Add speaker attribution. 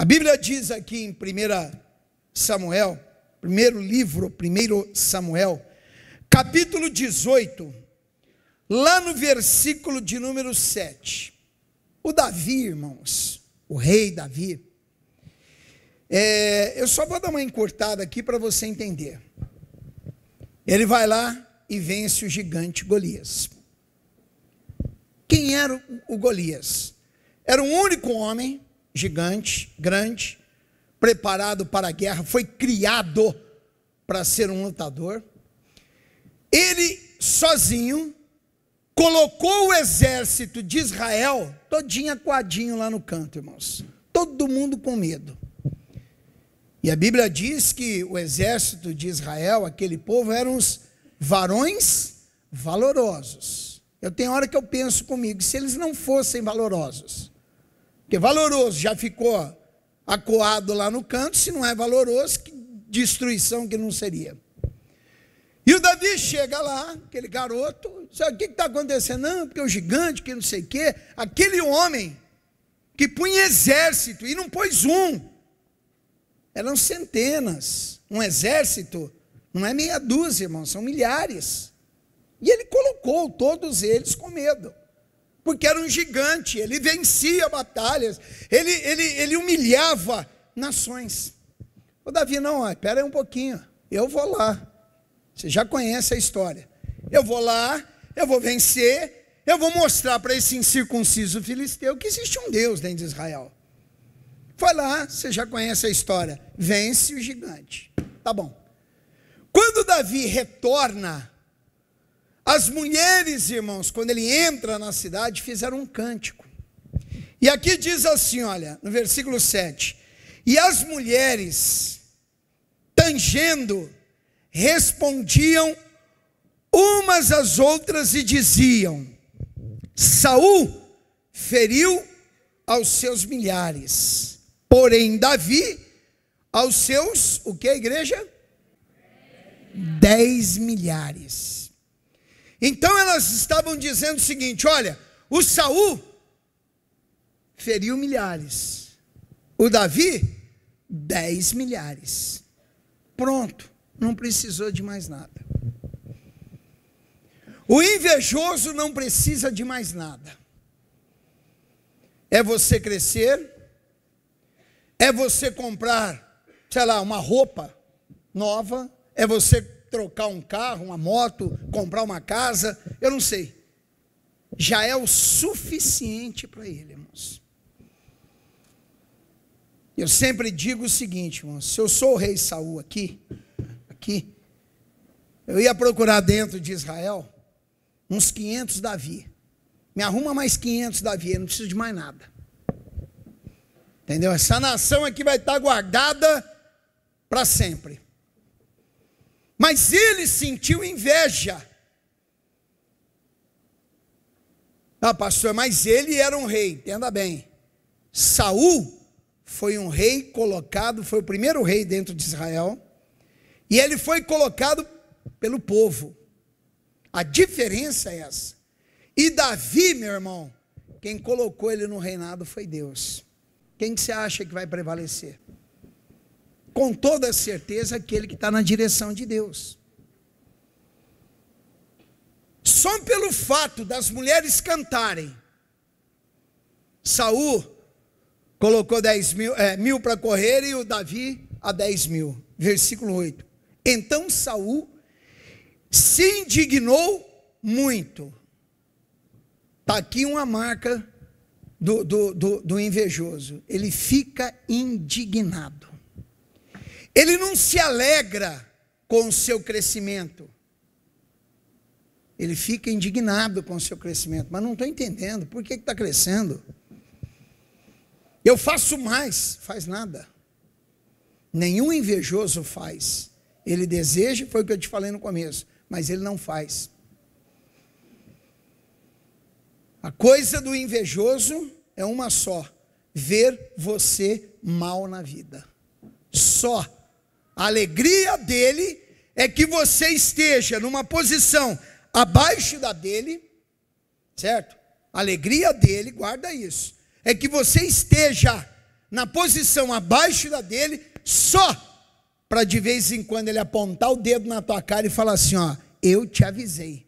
Speaker 1: A Bíblia diz aqui em 1 Samuel, primeiro livro, 1 Samuel, capítulo 18, lá no versículo de número 7. O Davi, irmãos, o rei Davi, é, eu só vou dar uma encurtada aqui para você entender. Ele vai lá e vence o gigante Golias. Quem era o Golias? Era um único homem gigante, grande, preparado para a guerra, foi criado para ser um lutador. Ele sozinho colocou o exército de Israel todinho aquadinho lá no canto, irmãos. Todo mundo com medo. E a Bíblia diz que o exército de Israel, aquele povo, eram os varões valorosos. Eu tenho hora que eu penso comigo, se eles não fossem valorosos, porque é valoroso já ficou acuado lá no canto, se não é valoroso, que destruição que não seria. E o Davi chega lá, aquele garoto, sabe ah, o que está acontecendo? Não, porque o é gigante, que não sei o quê, aquele homem que punha exército e não pôs um, eram centenas. Um exército não é meia dúzia, irmão, são milhares. E ele colocou todos eles com medo porque era um gigante, ele vencia batalhas, ele, ele, ele humilhava nações. O Davi, não, espera aí um pouquinho, eu vou lá. Você já conhece a história. Eu vou lá, eu vou vencer, eu vou mostrar para esse incircunciso filisteu que existe um Deus dentro de Israel. Foi lá, você já conhece a história. Vence o gigante. Tá bom. Quando Davi retorna as mulheres, irmãos, quando ele entra na cidade, fizeram um cântico. E aqui diz assim: olha, no versículo 7. E as mulheres, tangendo, respondiam umas às outras e diziam: Saul feriu aos seus milhares, porém Davi aos seus, o que a igreja? Dez milhares. Então elas estavam dizendo o seguinte: olha, o Saul feriu milhares, o Davi, dez milhares. Pronto, não precisou de mais nada. O invejoso não precisa de mais nada. É você crescer, é você comprar, sei lá, uma roupa nova, é você trocar um carro, uma moto, comprar uma casa, eu não sei. Já é o suficiente para ele, irmãos. Eu sempre digo o seguinte, irmãos, se eu sou o rei Saul aqui, aqui, eu ia procurar dentro de Israel uns 500 Davi. Me arruma mais 500 Davi, eu não preciso de mais nada. Entendeu? Essa nação aqui vai estar guardada para sempre. Mas ele sentiu inveja. Ah, pastor, mas ele era um rei, entenda bem. Saul foi um rei colocado, foi o primeiro rei dentro de Israel, e ele foi colocado pelo povo. A diferença é essa. E Davi, meu irmão, quem colocou ele no reinado foi Deus. Quem que você acha que vai prevalecer? com toda certeza aquele que está na direção de Deus. Só pelo fato das mulheres cantarem, Saul colocou 10 mil, é, mil para correr e o Davi a 10 mil. Versículo 8. Então Saul se indignou muito. Está aqui uma marca do, do, do, do invejoso. Ele fica indignado. Ele não se alegra com o seu crescimento. Ele fica indignado com o seu crescimento, mas não estou entendendo por que está crescendo. Eu faço mais, faz nada. Nenhum invejoso faz. Ele deseja, foi o que eu te falei no começo, mas ele não faz. A coisa do invejoso é uma só: ver você mal na vida. Só a alegria dele é que você esteja numa posição abaixo da dele, certo? A alegria dele, guarda isso, é que você esteja na posição abaixo da dele só para de vez em quando ele apontar o dedo na tua cara e falar assim, ó, eu te avisei.